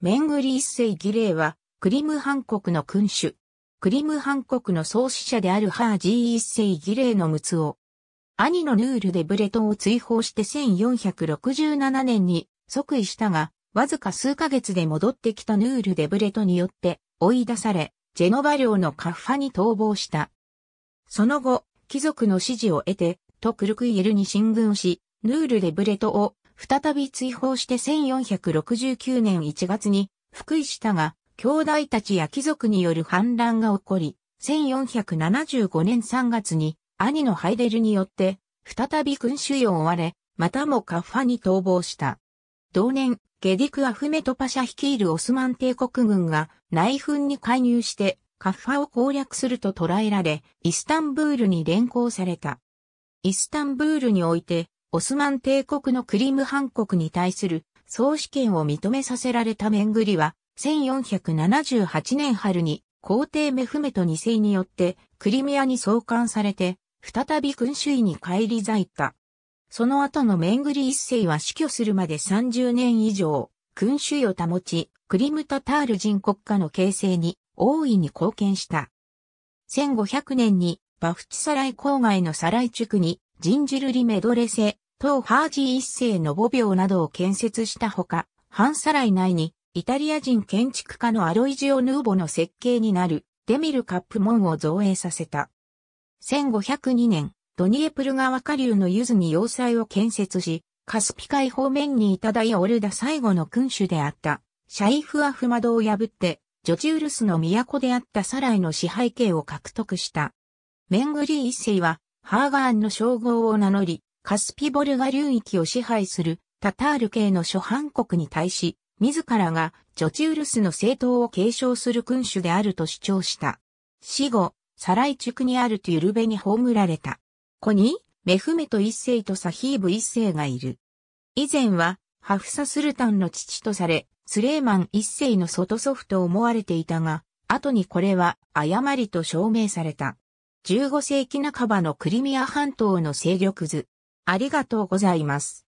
メングリ一世儀礼は、クリムハン国の君主。クリムハン国の創始者であるハージー一世儀礼の陸奥。兄のヌールでブレトンを追放して1467年に即位したが、わずか数ヶ月で戻ってきたヌール・デブレトによって追い出され、ジェノバ領のカッファに逃亡した。その後、貴族の支持を得て、トクルクイエルに進軍し、ヌール・デブレトを再び追放して1469年1月に、福井下が、兄弟たちや貴族による反乱が起こり、1475年3月に、兄のハイデルによって、再び君主を追われ、またもカッファに逃亡した。同年、ゲディク・アフメトパシャ率いるオスマン帝国軍が内紛に介入してカッファを攻略すると捉えられ、イスタンブールに連行された。イスタンブールにおいてオスマン帝国のクリムハン国に対する総主権を認めさせられたメングリは、1478年春に皇帝メフメト2世によってクリミアに送還されて、再び君主位に返り咲いた。その後のメングリ一世は死去するまで30年以上、君主位を保ち、クリムタタール人国家の形成に大いに貢献した。1500年にバフチサライ郊外のサライ地区にジンジュルリ・メドレセ、トハージー一世の母廟などを建設したほか、ハンサライ内に、イタリア人建築家のアロイジオ・ヌーボの設計になる、デミル・カップ門を造営させた。1502年、ドニエプル川下流のユズに要塞を建設し、カスピ海方面にいただいオルダ最後の君主であった、シャイフ・アフマドを破って、ジョチウルスの都であったサライの支配権を獲得した。メングリー一世は、ハーガーンの称号を名乗り、カスピボルガ流域を支配するタタール系の諸藩国に対し、自らがジョチウルスの政党を継承する君主であると主張した。死後、サライチュクにあるとゆルベに葬られた。子に、メフメト一世とサヒーブ一世がいる。以前は、ハフサスルタンの父とされ、スレーマン一世の外祖父と思われていたが、後にこれは誤りと証明された。15世紀半ばのクリミア半島の勢力図。ありがとうございます。